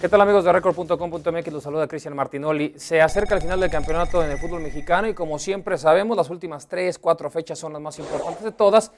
¿Qué tal amigos de Record.com.mx? Los saluda Cristian Martinoli. Se acerca el final del campeonato en el fútbol mexicano y como siempre sabemos, las últimas tres, cuatro fechas son las más importantes de todas,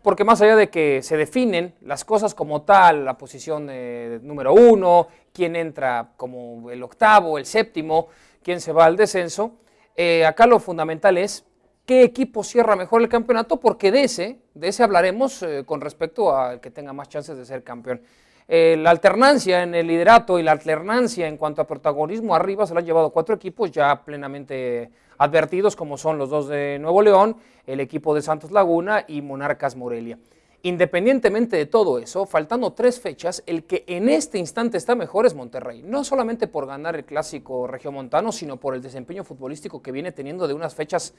porque más allá de que se definen las cosas como tal, la posición eh, número uno, quién entra como el octavo, el séptimo, quién se va al descenso, eh, acá lo fundamental es qué equipo cierra mejor el campeonato, porque de ese, de ese hablaremos eh, con respecto al que tenga más chances de ser campeón. Eh, la alternancia en el liderato y la alternancia en cuanto a protagonismo arriba se la han llevado cuatro equipos ya plenamente advertidos, como son los dos de Nuevo León, el equipo de Santos Laguna y Monarcas Morelia. Independientemente de todo eso, faltando tres fechas, el que en este instante está mejor es Monterrey. No solamente por ganar el clásico regiomontano, sino por el desempeño futbolístico que viene teniendo de unas fechas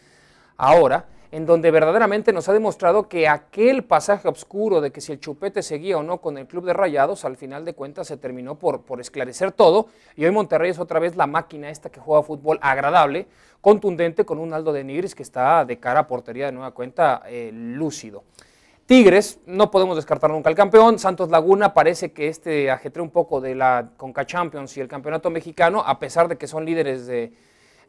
ahora, en donde verdaderamente nos ha demostrado que aquel pasaje oscuro de que si el Chupete seguía o no con el club de Rayados, al final de cuentas se terminó por, esclarecer todo y hoy Monterrey es otra vez la máquina esta que juega fútbol agradable, contundente con un Aldo de Nigris que está de cara a portería de nueva cuenta eh, lúcido. Tigres, no podemos descartar nunca al campeón. Santos Laguna parece que este ajetre un poco de la Conca Champions y el campeonato mexicano, a pesar de que son líderes de,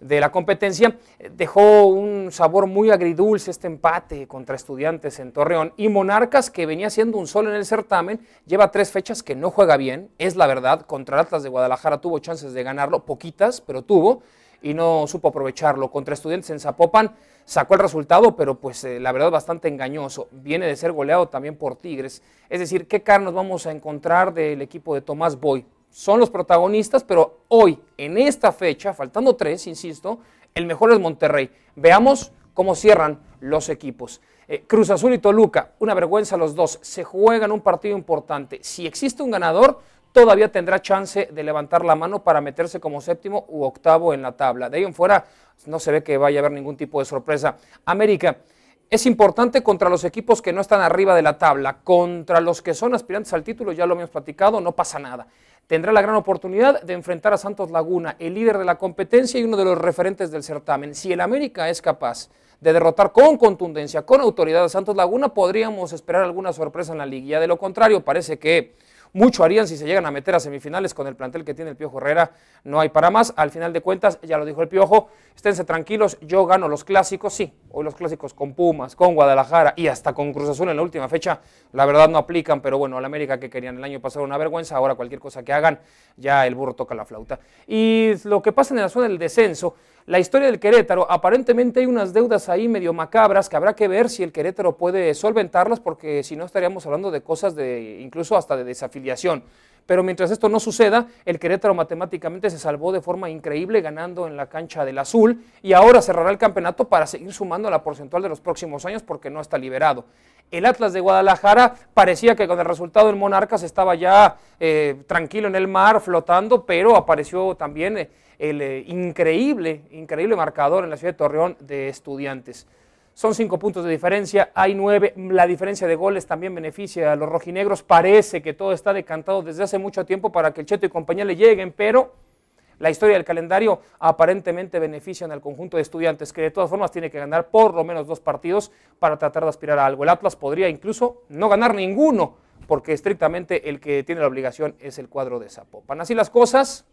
de la competencia, eh, dejó un sabor muy agridulce este empate contra estudiantes en Torreón y Monarcas, que venía siendo un sol en el certamen, lleva tres fechas que no juega bien, es la verdad, contra Atlas de Guadalajara tuvo chances de ganarlo, poquitas, pero tuvo, y no supo aprovecharlo. Contra estudiantes en Zapopan sacó el resultado, pero pues eh, la verdad bastante engañoso. Viene de ser goleado también por Tigres. Es decir, ¿qué cara vamos a encontrar del equipo de Tomás Boy? son los protagonistas, pero hoy, en esta fecha, faltando tres, insisto, el mejor es Monterrey. Veamos cómo cierran los equipos. Eh, Cruz Azul y Toluca, una vergüenza los dos, se juegan un partido importante. Si existe un ganador, todavía tendrá chance de levantar la mano para meterse como séptimo u octavo en la tabla. De ahí en fuera, no se ve que vaya a haber ningún tipo de sorpresa. América, es importante contra los equipos que no están arriba de la tabla. Contra los que son aspirantes al título, ya lo hemos platicado, no pasa nada. Tendrá la gran oportunidad de enfrentar a Santos Laguna, el líder de la competencia y uno de los referentes del certamen. Si el América es capaz de derrotar con contundencia, con autoridad a Santos Laguna, podríamos esperar alguna sorpresa en la liguilla. De lo contrario, parece que mucho harían si se llegan a meter a semifinales con el plantel que tiene el Piojo Herrera. No hay para más. Al final de cuentas, ya lo dijo el Piojo, esténse tranquilos, yo gano los clásicos, sí. Hoy los clásicos con Pumas, con Guadalajara y hasta con Cruz Azul en la última fecha, la verdad no aplican, pero bueno, al América que querían el año pasado una vergüenza, ahora cualquier cosa que hagan, ya el burro toca la flauta. Y lo que pasa en la zona del descenso la historia del Querétaro, aparentemente hay unas deudas ahí medio macabras que habrá que ver si el Querétaro puede solventarlas, porque si no estaríamos hablando de cosas de incluso hasta de desafiliación pero mientras esto no suceda, el Querétaro matemáticamente se salvó de forma increíble ganando en la cancha del Azul y ahora cerrará el campeonato para seguir sumando la porcentual de los próximos años porque no está liberado. El Atlas de Guadalajara parecía que con el resultado del Monarcas estaba ya eh, tranquilo en el mar, flotando, pero apareció también eh, el eh, increíble, increíble marcador en la ciudad de Torreón de estudiantes. Son cinco puntos de diferencia, hay nueve. La diferencia de goles también beneficia a los rojinegros. Parece que todo está decantado desde hace mucho tiempo para que el Cheto y compañía le lleguen, pero la historia del calendario aparentemente benefician al conjunto de estudiantes, que de todas formas tiene que ganar por lo menos dos partidos para tratar de aspirar a algo. El Atlas podría incluso no ganar ninguno, porque estrictamente el que tiene la obligación es el cuadro de Zapopan. Así las cosas,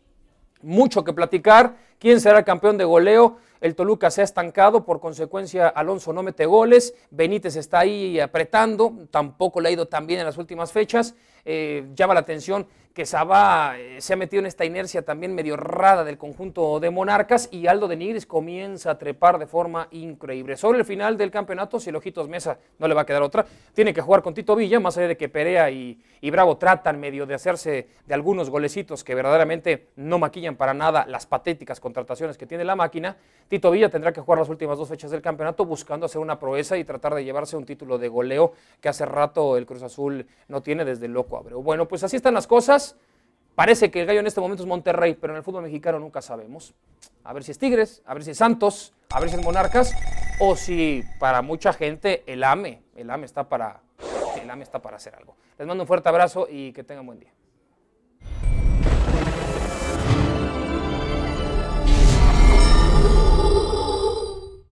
mucho que platicar. ¿Quién será el campeón de goleo? El Toluca se ha estancado, por consecuencia Alonso no mete goles, Benítez está ahí apretando, tampoco le ha ido tan bien en las últimas fechas. Eh, llama la atención que Sabá eh, se ha metido en esta inercia también medio rara del conjunto de Monarcas y Aldo de Nigris comienza a trepar de forma increíble. Sobre el final del campeonato, si el Ojitos Mesa no le va a quedar otra, tiene que jugar con Tito Villa, más allá de que Perea y, Bravo tratan medio de hacerse de algunos golecitos que verdaderamente no maquillan para nada las patéticas contrataciones que tiene la máquina. Tito Villa tendrá que jugar las últimas dos fechas del campeonato buscando hacer una proeza y tratar de llevarse un título de goleo que hace rato el Cruz Azul no tiene desde loco bueno, pues así están las cosas. Parece que el gallo en este momento es Monterrey, pero en el fútbol mexicano nunca sabemos. A ver si es Tigres, a ver si es Santos, a ver si es Monarcas, o si para mucha gente el AME, el AME está para, el AME está para hacer algo. Les mando un fuerte abrazo y que tengan buen día.